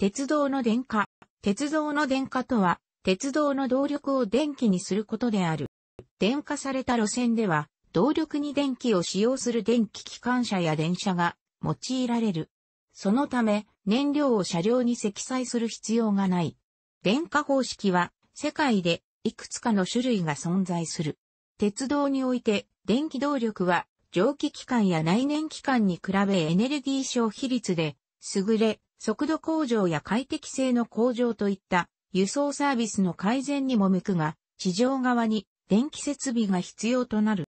鉄道の電化。鉄道の電化とは、鉄道の動力を電気にすることである。電化された路線では、動力に電気を使用する電気機関車や電車が用いられる。そのため、燃料を車両に積載する必要がない。電化方式は、世界でいくつかの種類が存在する。鉄道において、電気動力は、蒸気機関や内燃機関に比べエネルギー消費率で優れ、速度向上や快適性の向上といった輸送サービスの改善にも向くが、地上側に電気設備が必要となる。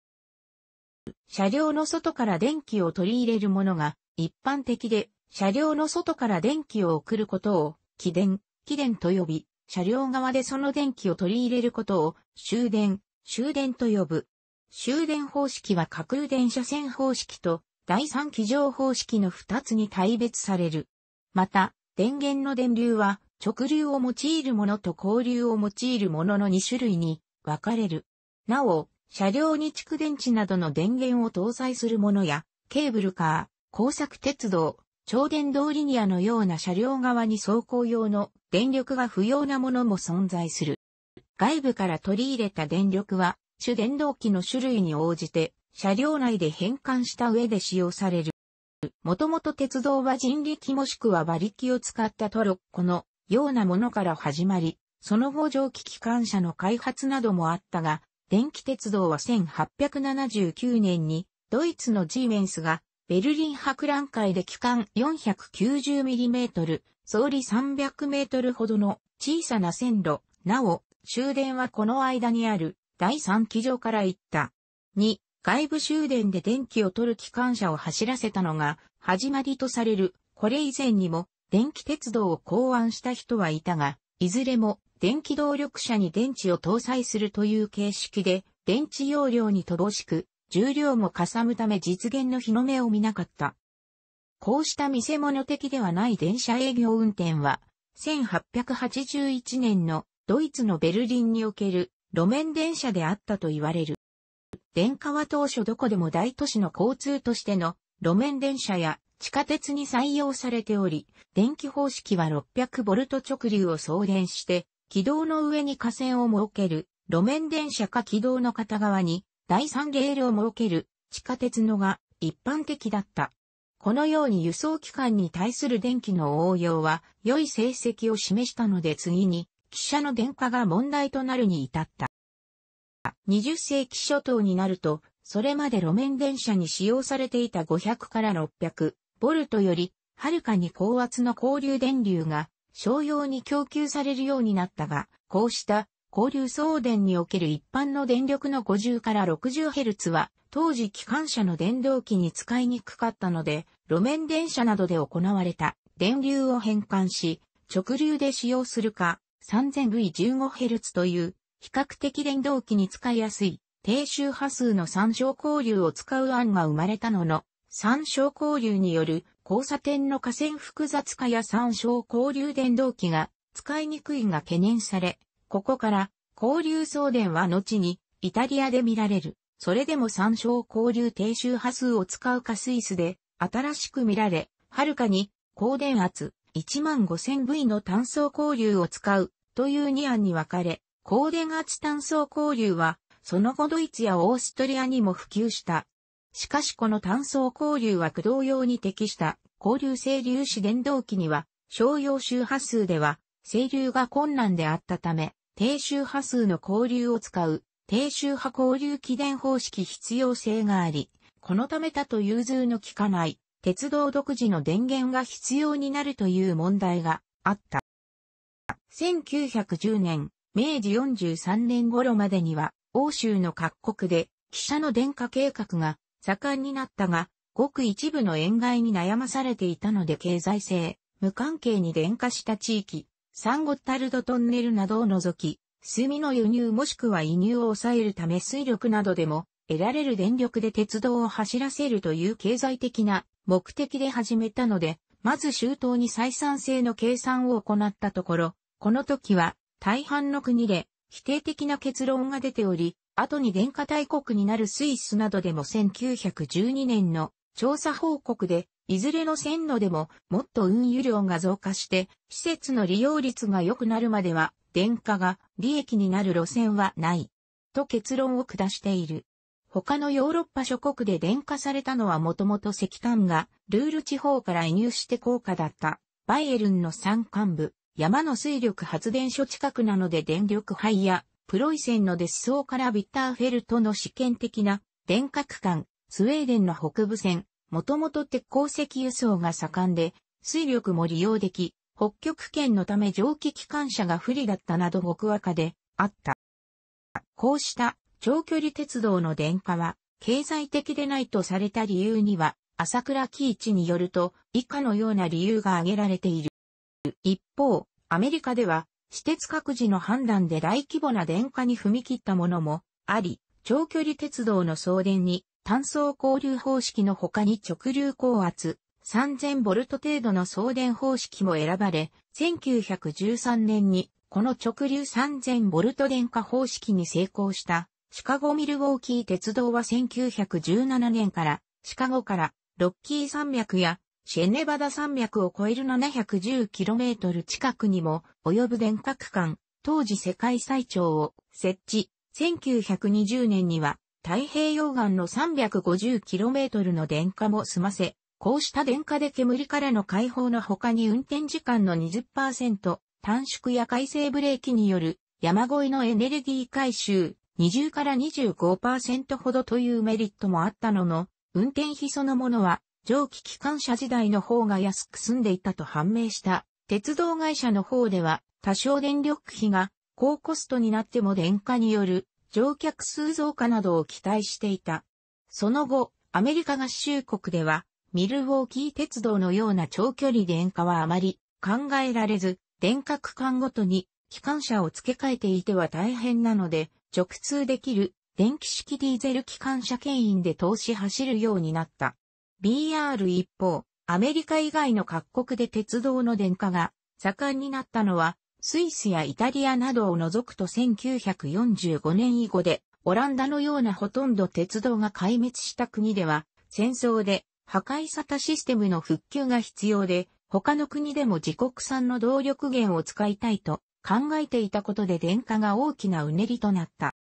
車両の外から電気を取り入れるものが一般的で、車両の外から電気を送ることを起電、起電と呼び、車両側でその電気を取り入れることを終電、終電と呼ぶ。終電方式は架空電車線方式と第三機乗方式の二つに大別される。また、電源の電流は直流を用いるものと交流を用いるものの2種類に分かれる。なお、車両に蓄電池などの電源を搭載するものや、ケーブルカー、工作鉄道、超電導リニアのような車両側に走行用の電力が不要なものも存在する。外部から取り入れた電力は、主電動機の種類に応じて、車両内で変換した上で使用される。もともと鉄道は人力もしくは馬力を使ったトロッコのようなものから始まり、その後蒸気機関車の開発などもあったが、電気鉄道は1879年にドイツのジーメンスがベルリン博覧会で機関 490mm、総理 300m ほどの小さな線路、なお、終電はこの間にある第3機場から行った。2、外部終電で電気を取る機関車を走らせたのが始まりとされる。これ以前にも電気鉄道を考案した人はいたが、いずれも電気動力車に電池を搭載するという形式で、電池容量に乏しく、重量もかさむため実現の日の目を見なかった。こうした見せ物的ではない電車営業運転は、1881年のドイツのベルリンにおける路面電車であったと言われる。電化は当初どこでも大都市の交通としての路面電車や地下鉄に採用されており、電気方式は 600V 直流を送電して、軌道の上に架線を設ける、路面電車か軌道の片側に第三レールを設ける地下鉄のが一般的だった。このように輸送機関に対する電気の応用は良い成績を示したので次に、汽車の電化が問題となるに至った。20世紀初頭になると、それまで路面電車に使用されていた500から600ボルトより、はるかに高圧の交流電流が商用に供給されるようになったが、こうした交流送電における一般の電力の50から 60Hz は、当時機関車の電動機に使いにくかったので、路面電車などで行われた電流を変換し、直流で使用するか 3000V15Hz という比較的電動機に使いやすい低周波数の参照交流を使う案が生まれたのの、参照交流による交差点の河川複雑化や参照交流電動機が使いにくいが懸念され、ここから交流送電は後にイタリアで見られる。それでも参照交流低周波数を使うかスイスで新しく見られ、はるかに高電圧 15000V の単素交流を使うという2案に分かれ、コーデガチ炭素交流は、その後ドイツやオーストリアにも普及した。しかしこの炭素交流は駆動用に適した交流性粒子電動機には、商用周波数では、整流が困難であったため、低周波数の交流を使う、低周波交流起電方式必要性があり、このためだと融通の効かない、鉄道独自の電源が必要になるという問題があった。1910年、明治43年頃までには、欧州の各国で、汽車の電化計画が盛んになったが、ごく一部の塩害に悩まされていたので経済性、無関係に電化した地域、サンゴタルドトンネルなどを除き、炭の輸入もしくは輸入を抑えるため水力などでも得られる電力で鉄道を走らせるという経済的な目的で始めたので、まず周到に採算性の計算を行ったところ、この時は大半の国で否定的な結論が出ており、後に電化大国になるスイスなどでも1912年の調査報告で、いずれの線路でももっと運輸量が増加して、施設の利用率が良くなるまでは、電化が利益になる路線はない。と結論を下している。他のヨーロッパ諸国で電化されたのはもともと石炭がルール地方から輸入して高価だったバイエルンの山間部、山の水力発電所近くなので電力配や、プロイセンのデスソーからビッターフェルトの試験的な電化区間、スウェーデンの北部線、もともと鉄鉱石輸送が盛んで、水力も利用でき、北極圏のため蒸気機関車が不利だったなど極赤であった。こうした長距離鉄道の電化は経済的でないとされた理由には朝倉喜一によると以下のような理由が挙げられている。一方、アメリカでは、私鉄各自の判断で大規模な電化に踏み切ったものもあり、長距離鉄道の送電に単素交流方式の他に直流高圧3000ボルト程度の送電方式も選ばれ、1913年にこの直流3000ボルト電化方式に成功したシカゴミルウォーキー鉄道は1917年からシカゴからロッキー山脈やシェネバダ山脈を超える 710km 近くにも及ぶ電化区間、当時世界最長を設置。1920年には太平洋岸の 350km の電化も済ませ、こうした電化で煙からの解放の他に運転時間の20%短縮や回生ブレーキによる山越えのエネルギー回収20から25%ほどというメリットもあったのの、運転費そのものは蒸気機関車時代の方が安く済んでいたと判明した鉄道会社の方では多少電力費が高コストになっても電化による乗客数増加などを期待していた。その後、アメリカ合衆国ではミルウォーキー鉄道のような長距離電化はあまり考えられず、電化区間ごとに機関車を付け替えていては大変なので、直通できる電気式ディーゼル機関車牽引で通し走るようになった。BR 一方、アメリカ以外の各国で鉄道の電化が盛んになったのは、スイスやイタリアなどを除くと1945年以後で、オランダのようなほとんど鉄道が壊滅した国では、戦争で破壊さたシステムの復旧が必要で、他の国でも自国産の動力源を使いたいと考えていたことで電化が大きなうねりとなった。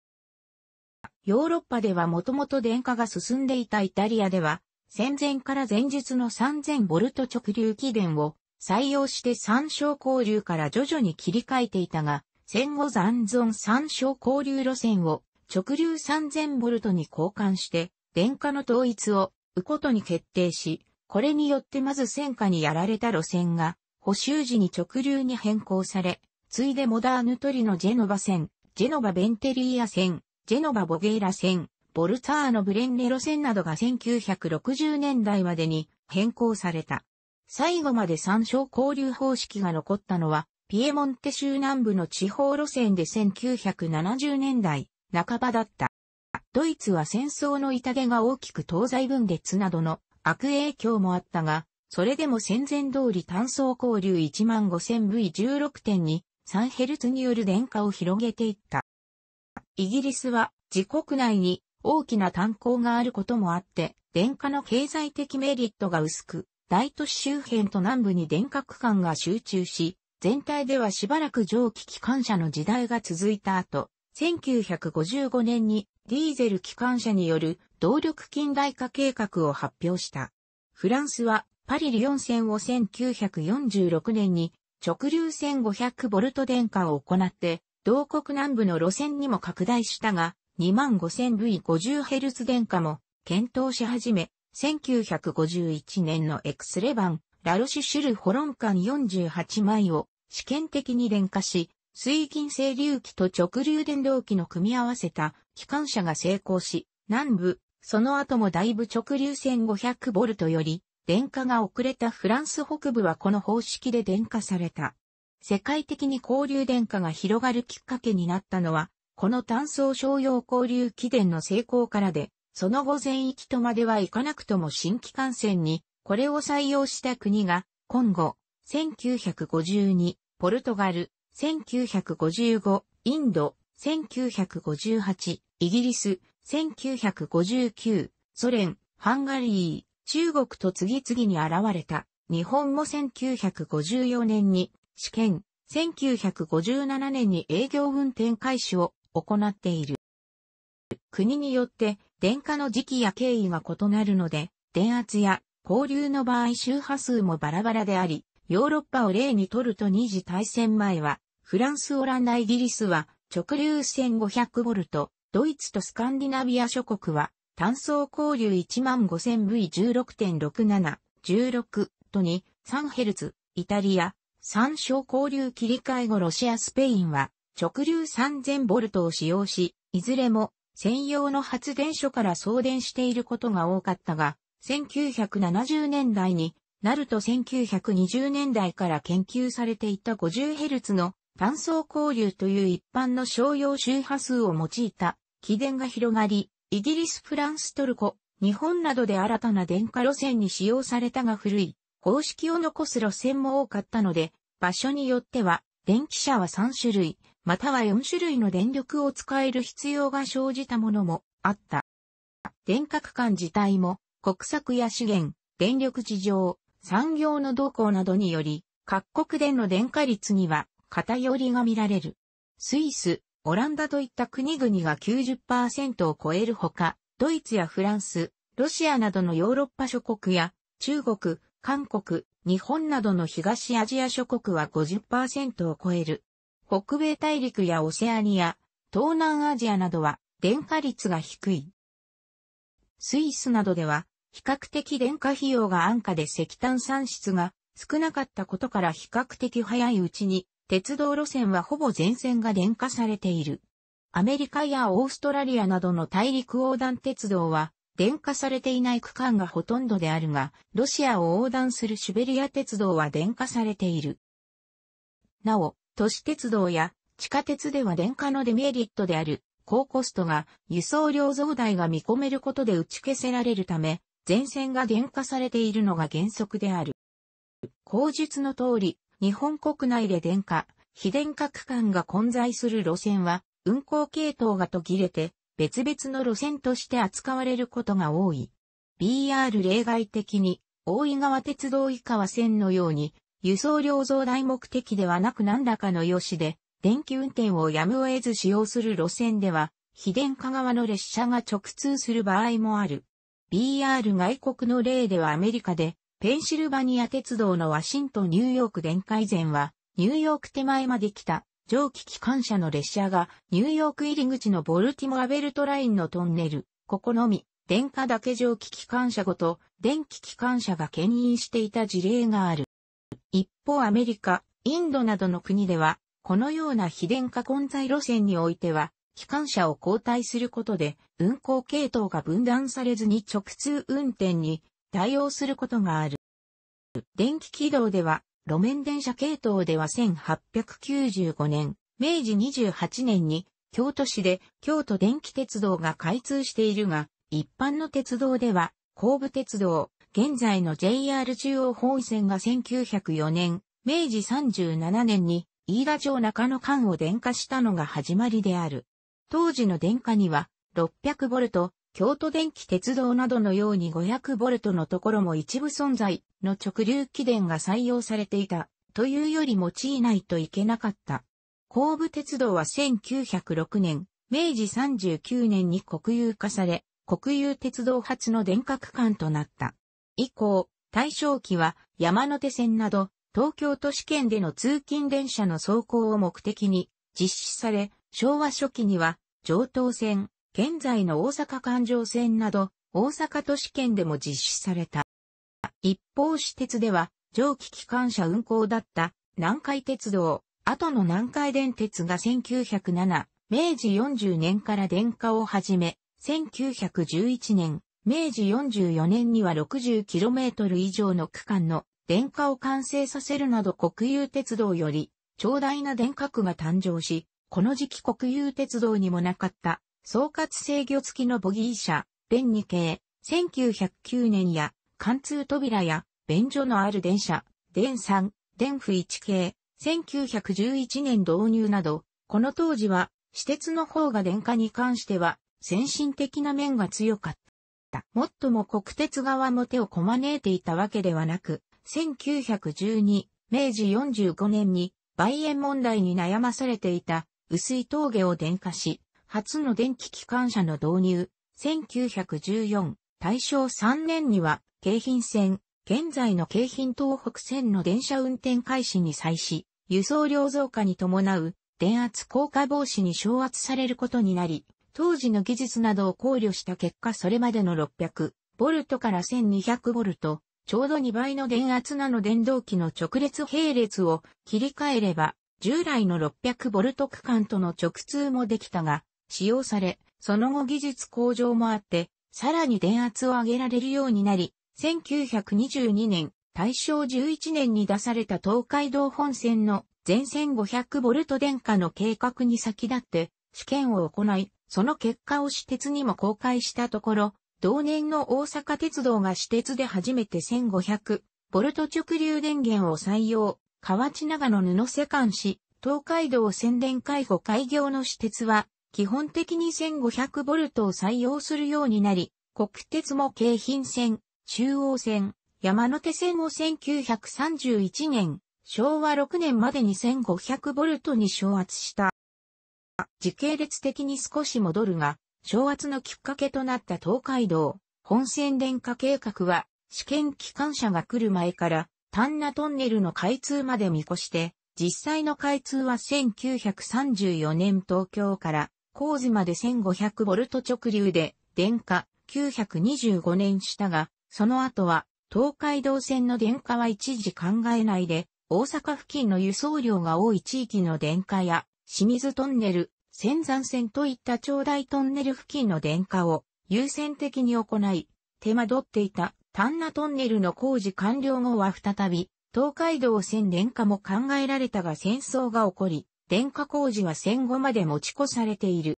ヨーロッパではもともと電化が進んでいたイタリアでは、戦前から前述の3 0 0 0ト直流起電を採用して三小交流から徐々に切り替えていたが、戦後残存三小交流路線を直流3 0 0 0トに交換して、電化の統一をうことに決定し、これによってまず戦火にやられた路線が、補修時に直流に変更され、ついでモダーヌトリのジェノバ線、ジェノバベンテリーア線、ジェノバボゲーラ線、ボルツァーのブレンレ路線などが1960年代までに変更された。最後まで参照交流方式が残ったのは、ピエモンテ州南部の地方路線で1970年代半ばだった。ドイツは戦争の痛手が大きく東西分裂などの悪影響もあったが、それでも戦前通り単素交流 15000V16.2 3ヘルツによる電化を広げていった。イギリスは自国内に大きな炭鉱があることもあって、電化の経済的メリットが薄く、大都市周辺と南部に電化区間が集中し、全体ではしばらく蒸気機関車の時代が続いた後、1955年にディーゼル機関車による動力近代化計画を発表した。フランスはパリ・リオン線を1946年に直流線500ボルト電化を行って、同国南部の路線にも拡大したが、25000 v 50Hz 電化も検討し始め、1951年のエクスレバン、ラロシュシュルホロン管48枚を試験的に電化し、水銀整流器と直流電動機の組み合わせた機関車が成功し、南部、その後もだいぶ直流 1500V より、電化が遅れたフランス北部はこの方式で電化された。世界的に交流電化が広がるきっかけになったのは、この単層商用交流起電の成功からで、その後全域とまではいかなくとも新規感染に、これを採用した国が、今後、1952、ポルトガル、1955、インド、1958、イギリス、1959、ソ連、ハンガリー、中国と次々に現れた。日本も1954年に試験、1957年に営業運転開始を行っている。国によって電化の時期や経緯が異なるので、電圧や交流の場合周波数もバラバラであり、ヨーロッパを例にとると二次大戦前は、フランス、オランダ、イギリスは直流 1500V、ドイツとスカンディナビア諸国は単層交流 15000V16.67、16とに 3Hz、イタリア、参小交流切り替え後ロシア、スペインは直流 3000V を使用し、いずれも専用の発電所から送電していることが多かったが、1970年代になると1920年代から研究されていた 50Hz の単素交流という一般の商用周波数を用いた起電が広がり、イギリス、フランス、トルコ、日本などで新たな電化路線に使用されたが古い公式を残す路線も多かったので、場所によっては電気車は3種類、または4種類の電力を使える必要が生じたものもあった。電核間自体も国策や資源、電力事情、産業の動向などにより、各国での電化率には偏りが見られる。スイス、オランダといった国々が90%を超えるほか、ドイツやフランス、ロシアなどのヨーロッパ諸国や、中国、韓国、日本などの東アジア諸国は50%を超える。北米大陸やオセアニア、東南アジアなどは電化率が低い。スイスなどでは比較的電化費用が安価で石炭産出が少なかったことから比較的早いうちに鉄道路線はほぼ全線が電化されている。アメリカやオーストラリアなどの大陸横断鉄道は電化されていない区間がほとんどであるが、ロシアを横断するシベリア鉄道は電化されている。なお、都市鉄道や地下鉄では電化のデメリットである高コストが輸送量増大が見込めることで打ち消せられるため、全線が電化されているのが原則である。口述の通り、日本国内で電化、非電化区間が混在する路線は、運行系統が途切れて、別々の路線として扱われることが多い。BR 例外的に、大井川鉄道以下は線のように、輸送量増大目的ではなく何らかの用紙で、電気運転をやむを得ず使用する路線では、非電化側の列車が直通する場合もある。BR 外国の例ではアメリカで、ペンシルバニア鉄道のワシントンニューヨーク電化以前は、ニューヨーク手前まで来た蒸気機関車の列車がニューヨーク入り口のボルティモアベルトラインのトンネル、ここのみ、電化だけ蒸気機関車ごと電気機関車が牽引していた事例がある。一方アメリカ、インドなどの国では、このような非電化混在路線においては、機関車を交代することで、運行系統が分断されずに直通運転に対応することがある。電気軌道では、路面電車系統では1895年、明治28年に、京都市で京都電気鉄道が開通しているが、一般の鉄道では、後部鉄道、現在の JR 中央本線が1904年、明治37年に飯田町中野間を電化したのが始まりである。当時の電化には6 0 0ト、京都電気鉄道などのように5 0 0トのところも一部存在の直流機電が採用されていたというより用いないといけなかった。後部鉄道は1906年、明治39年に国有化され、国有鉄道発の電化区間となった。以降、大正期は山手線など東京都市圏での通勤電車の走行を目的に実施され、昭和初期には上東線、現在の大阪環状線など大阪都市圏でも実施された。一方私鉄では蒸気機関車運行だった南海鉄道、後の南海電鉄が1907、明治40年から電化を始め、1911年、明治44年には 60km 以上の区間の電化を完成させるなど国有鉄道より、長大な電化区が誕生し、この時期国有鉄道にもなかった、総括制御付きのボギー車、便2系、1909年や、貫通扉や、便所のある電車、電3、電府1系、1911年導入など、この当時は、私鉄の方が電化に関しては、先進的な面が強かっ。もっとも国鉄側も手をこまねえていたわけではなく、1912、明治45年に、売園問題に悩まされていた、薄い峠を電化し、初の電気機関車の導入、1914、大正3年には、京浜線、現在の京浜東北線の電車運転開始に際し、輸送量増加に伴う、電圧降下防止に昇圧されることになり、当時の技術などを考慮した結果それまでの600ボルトから1200ボルト、ちょうど2倍の電圧なの電動機の直列並列を切り替えれば、従来の600ボルト区間との直通もできたが、使用され、その後技術向上もあって、さらに電圧を上げられるようになり、1922年、大正11年に出された東海道本線の全線500ボルト電化の計画に先立って試験を行い、その結果を私鉄にも公開したところ、同年の大阪鉄道が私鉄で初めて1500ボルト直流電源を採用、河内長野布瀬間市、東海道宣伝介護開業の私鉄は、基本的に1500ボルトを採用するようになり、国鉄も京浜線、中央線、山手線を1931年、昭和6年までに1500ボルトに昇圧した。時系列的に少し戻るが、昭圧のきっかけとなった東海道、本線電化計画は、試験機関車が来る前から、丹那トンネルの開通まで見越して、実際の開通は1934年東京から工事まで1500ボルト直流で電化925年したが、その後は東海道線の電化は一時考えないで、大阪付近の輸送量が多い地域の電化や清水トンネル、仙山線といった長大トンネル付近の電化を優先的に行い、手間取っていた丹那トンネルの工事完了後は再び、東海道線電化も考えられたが戦争が起こり、電化工事は戦後まで持ち越されている。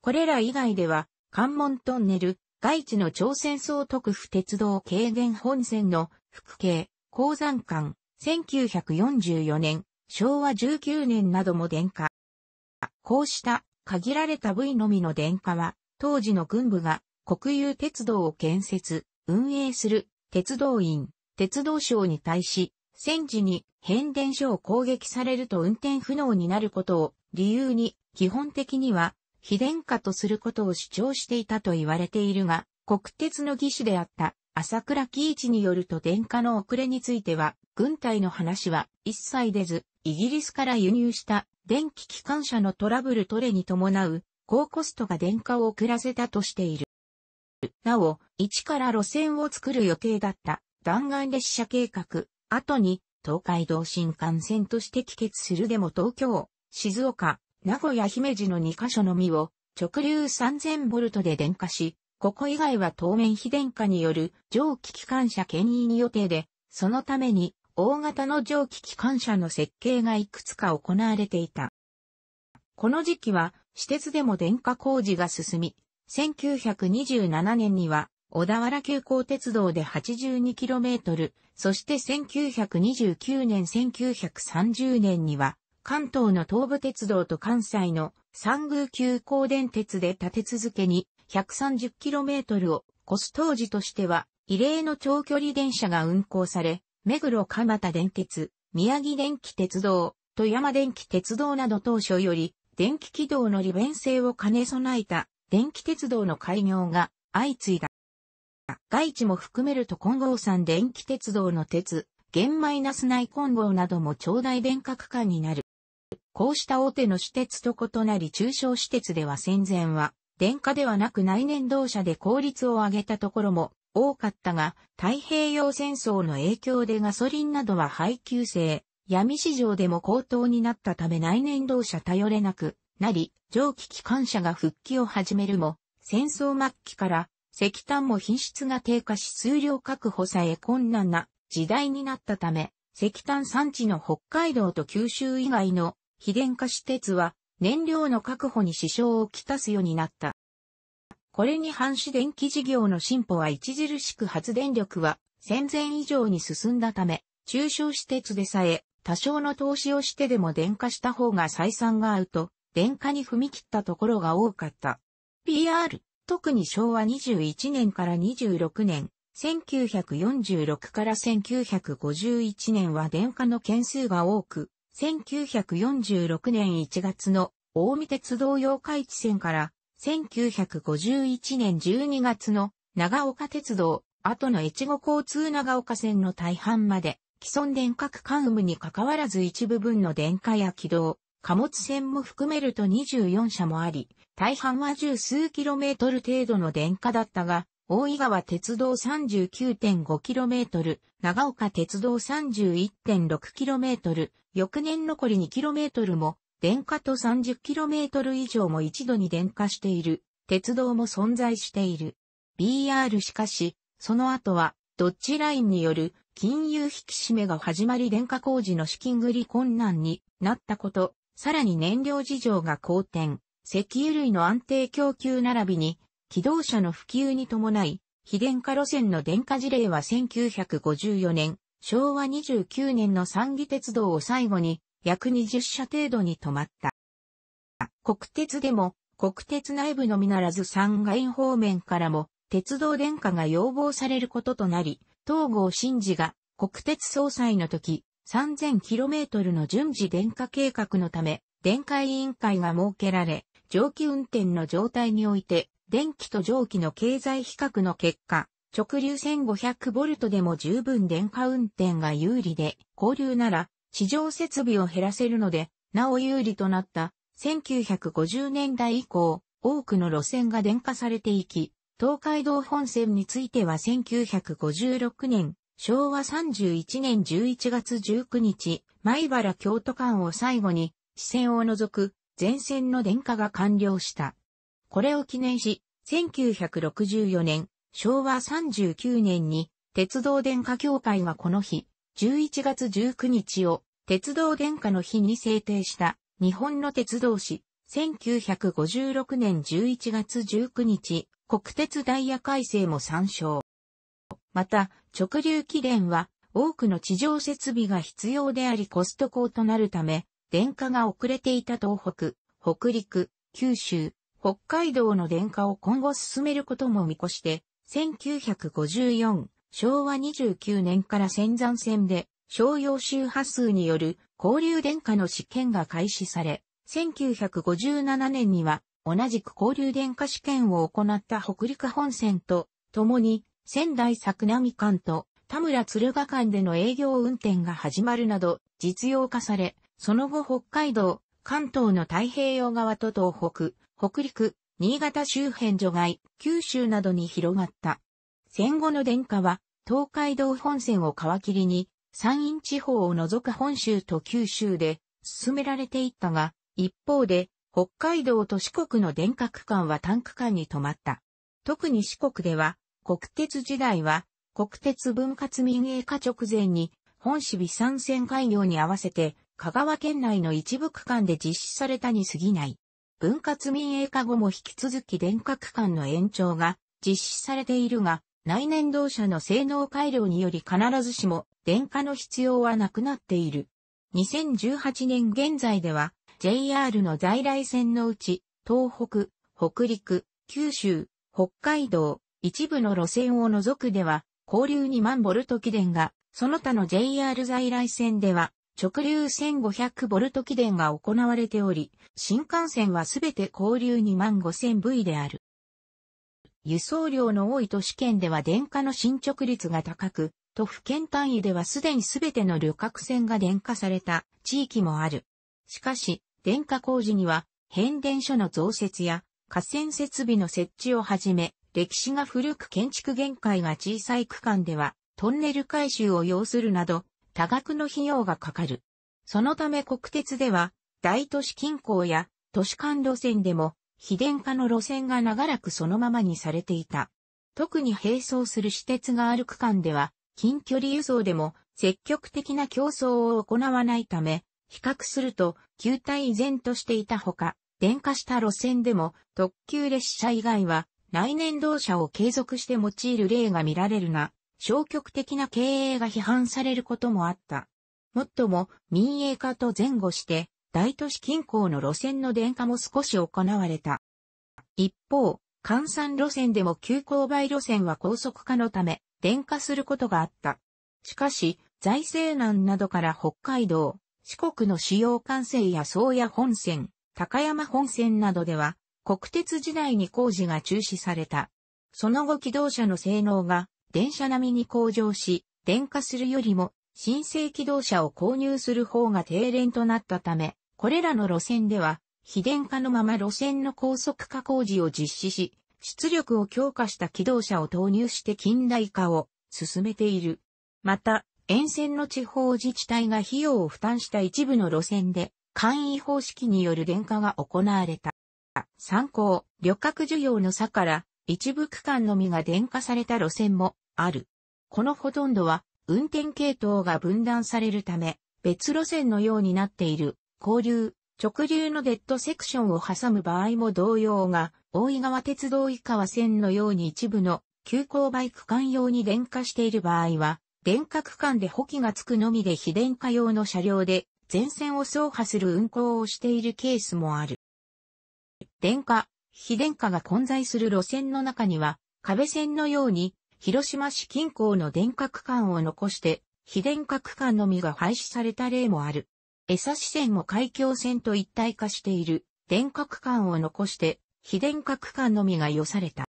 これら以外では、関門トンネル、外地の朝鮮総督府鉄道軽減本線の福系、鉱山間、1944年、昭和19年なども電化、こうした限られた部位のみの電化は、当時の軍部が国有鉄道を建設、運営する鉄道員、鉄道省に対し、戦時に変電所を攻撃されると運転不能になることを理由に、基本的には非電化とすることを主張していたと言われているが、国鉄の技師であった朝倉喜一によると電化の遅れについては、軍隊の話は一切出ず、イギリスから輸入した電気機関車のトラブルトレに伴う高コストが電化を遅らせたとしている。なお、一から路線を作る予定だった弾丸列車計画、後に東海道新幹線として帰結するでも東京、静岡、名古屋姫路の2カ所のみを直流3000ボルトで電化し、ここ以外は当面非電化による蒸気機関車牽引予定で、そのために大型の蒸気機関車の設計がいくつか行われていた。この時期は、私鉄でも電化工事が進み、1927年には小田原急行鉄道で 82km、そして1929年1930年には、関東の東武鉄道と関西の三宮急行電鉄で立て続けに 130km をコス当時としては異例の長距離電車が運行され、目黒蒲田電鉄、宮城電気鉄道、富山電気鉄道など当初より電気軌道の利便性を兼ね備えた電気鉄道の開業が相次いだ。外地も含めると金剛山電気鉄道の鉄、玄米ナス内金剛なども長大電化区間になる。こうした大手の私鉄と異なり中小私鉄では戦前は電化ではなく内燃動車で効率を上げたところも多かったが、太平洋戦争の影響でガソリンなどは配給制、闇市場でも高騰になったため内燃動車頼れなくなり、蒸気機関車が復帰を始めるも、戦争末期から石炭も品質が低下し数量確保さえ困難な時代になったため、石炭産地の北海道と九州以外の非電化施設は燃料の確保に支障をきたすようになった。これに反し電気事業の進歩は著しく発電力は戦前以上に進んだため、中小施設でさえ多少の投資をしてでも電化した方が採算が合うと、電化に踏み切ったところが多かった。PR、特に昭和21年から26年、1946から1951年は電化の件数が多く、1946年1月の大見鉄道洋海地線から、1951年12月の長岡鉄道、後の越後交通長岡線の大半まで、既存電区間無に関わらず一部分の電化や軌道、貨物線も含めると24社もあり、大半は十数キロメートル程度の電化だったが、大井川鉄道 39.5km、長岡鉄道 31.6km、翌年残り 2km も、電化と 30km 以上も一度に電化している、鉄道も存在している。BR しかし、その後は、ドッジラインによる金融引き締めが始まり電化工事の資金繰り困難になったこと、さらに燃料事情が好転、石油類の安定供給並びに、機動車の普及に伴い、非電化路線の電化事例は1954年、昭和29年の三義鉄道を最後に約20社程度に止まった。国鉄でも国鉄内部のみならず山外方面からも鉄道電化が要望されることとなり、東郷真治が国鉄総裁の時 3000km の順次電化計画のため、電化委員会が設けられ、蒸気運転の状態において、電気と蒸気の経済比較の結果、直流 1500V でも十分電化運転が有利で、交流なら市場設備を減らせるので、なお有利となった1950年代以降、多くの路線が電化されていき、東海道本線については1956年、昭和31年11月19日、米原京都間を最後に、支線を除く全線の電化が完了した。これを記念し、1964年、昭和39年に鉄道電化協会がこの日、11月19日を鉄道電化の日に制定した日本の鉄道史、1956年11月19日、国鉄ダイヤ改正も参照。また、直流起電は多くの地上設備が必要でありコスト高となるため、電化が遅れていた東北、北陸、九州、北海道の電化を今後進めることも見越して、1954、昭和29年から仙山線で、商用周波数による交流電化の試験が開始され、1957年には同じく交流電化試験を行った北陸本線と、共に仙台作並間と田村鶴ヶ間での営業運転が始まるなど実用化され、その後北海道、関東の太平洋側と東北、北陸、新潟周辺除外、九州などに広がった。戦後の電化は、東海道本線を皮切りに、山陰地方を除く本州と九州で進められていったが、一方で、北海道と四国の電化区間は短区間に止まった。特に四国では、国鉄時代は、国鉄分割民営化直前に、本市備山線開業に合わせて、香川県内の一部区間で実施されたに過ぎない。分割民営化後も引き続き電化区間の延長が実施されているが、内燃動車の性能改良により必ずしも電化の必要はなくなっている。2018年現在では JR の在来線のうち東北、北陸、九州、北海道、一部の路線を除くでは交流2万ボルト起電がその他の JR 在来線では直流1500ボルト起電が行われており、新幹線はすべて交流2万 5000V である。輸送量の多い都市圏では電化の進捗率が高く、都府県単位ではすでにすべての旅客船が電化された地域もある。しかし、電化工事には変電所の増設や河川設備の設置をはじめ、歴史が古く建築限界が小さい区間ではトンネル改修を要するなど、多額の費用がかかる。そのため国鉄では、大都市近郊や都市間路線でも、非電化の路線が長らくそのままにされていた。特に並走する私鉄がある区間では、近距離輸送でも積極的な競争を行わないため、比較すると、球体依然としていたほか、電化した路線でも特急列車以外は来年同車を継続して用いる例が見られるが、消極的な経営が批判されることもあった。もっとも民営化と前後して、大都市近郊の路線の電化も少し行われた。一方、関山路線でも急勾配路線は高速化のため、電化することがあった。しかし、財政難などから北海道、四国の主要幹線や宗谷本線、高山本線などでは、国鉄時代に工事が中止された。その後機動車の性能が電車並みに向上し、電化するよりも、新生気動車を購入する方が低廉となったため、これらの路線では、非電化のまま路線の高速化工事を実施し、出力を強化した気動車を投入して近代化を進めている。また、沿線の地方自治体が費用を負担した一部の路線で、簡易方式による電化が行われた。参考、旅客需要の差から、一部区間のみが電化された路線もある。このほとんどは、運転系統が分断されるため、別路線のようになっている、交流、直流のデッドセクションを挟む場合も同様が、大井川鉄道井川線のように一部の急勾配区間用に電化している場合は、電化区間で補機がつくのみで非電化用の車両で全線を走破する運行をしているケースもある。電化、非電化が混在する路線の中には、壁線のように広島市近郊の電化区間を残して、非電化区間のみが廃止された例もある。江差線も海峡線と一体化している、電化区間を残して、非電化区間のみが寄された。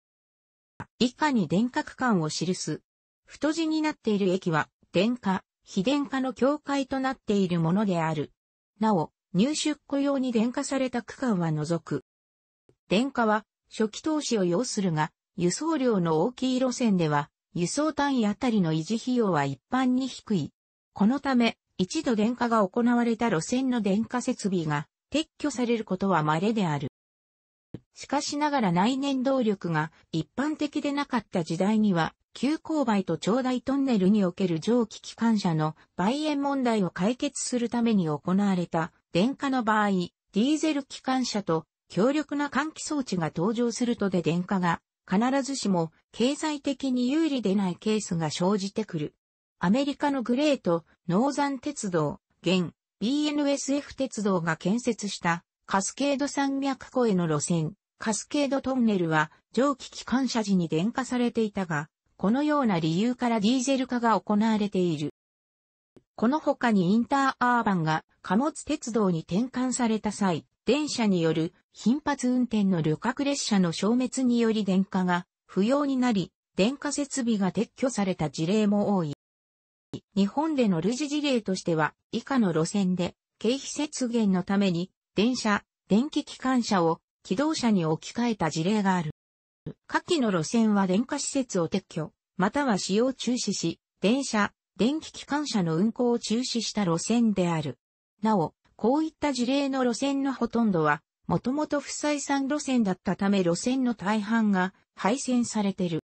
以下に電化区間を記す。太字になっている駅は、電化、非電化の境界となっているものである。なお、入出庫用に電化された区間は除く。電化は、初期投資を要するが、輸送量の大きい路線では、輸送単位あたりの維持費用は一般に低い。このため、一度電化が行われた路線の電化設備が撤去されることは稀である。しかしながら内燃動力が一般的でなかった時代には、急勾配と長大トンネルにおける蒸気機関車の売園問題を解決するために行われた電化の場合、ディーゼル機関車と強力な換気装置が登場するとで電化が必ずしも経済的に有利でないケースが生じてくる。アメリカのグレート、ノーザン鉄道、現、BNSF 鉄道が建設したカスケード山脈湖への路線、カスケードトンネルは蒸気機関車時に電化されていたが、このような理由からディーゼル化が行われている。この他にインターアーバンが貨物鉄道に転換された際、電車による頻発運転の旅客列車の消滅により電化が不要になり、電化設備が撤去された事例も多い。日本での類似事例としては、以下の路線で、経費節減のために、電車、電気機関車を機動車に置き換えた事例がある。下記の路線は電化施設を撤去、または使用中止し、電車、電気機関車の運行を中止した路線である。なお、こういった事例の路線のほとんどは、もともと不採算路線だったため路線の大半が廃線されてる。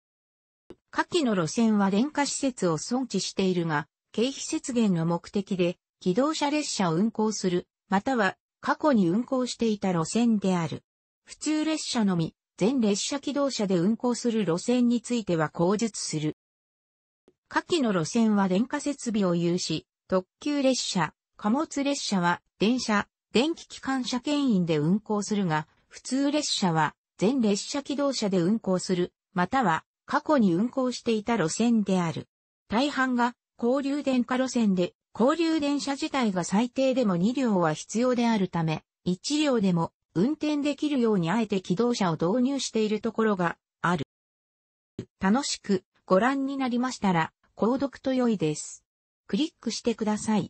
下記の路線は電化施設を存置しているが、経費節減の目的で、機動車列車を運行する、または過去に運行していた路線である。普通列車のみ、全列車機動車で運行する路線については口述する。下記の路線は電化設備を有し、特急列車、貨物列車は電車、電気機関車牽引で運行するが、普通列車は全列車機動車で運行する、または過去に運行していた路線である。大半が交流電化路線で、交流電車自体が最低でも2両は必要であるため、1両でも運転できるようにあえて機動車を導入しているところがある。楽しくご覧になりましたら、購読と良いです。クリックしてください。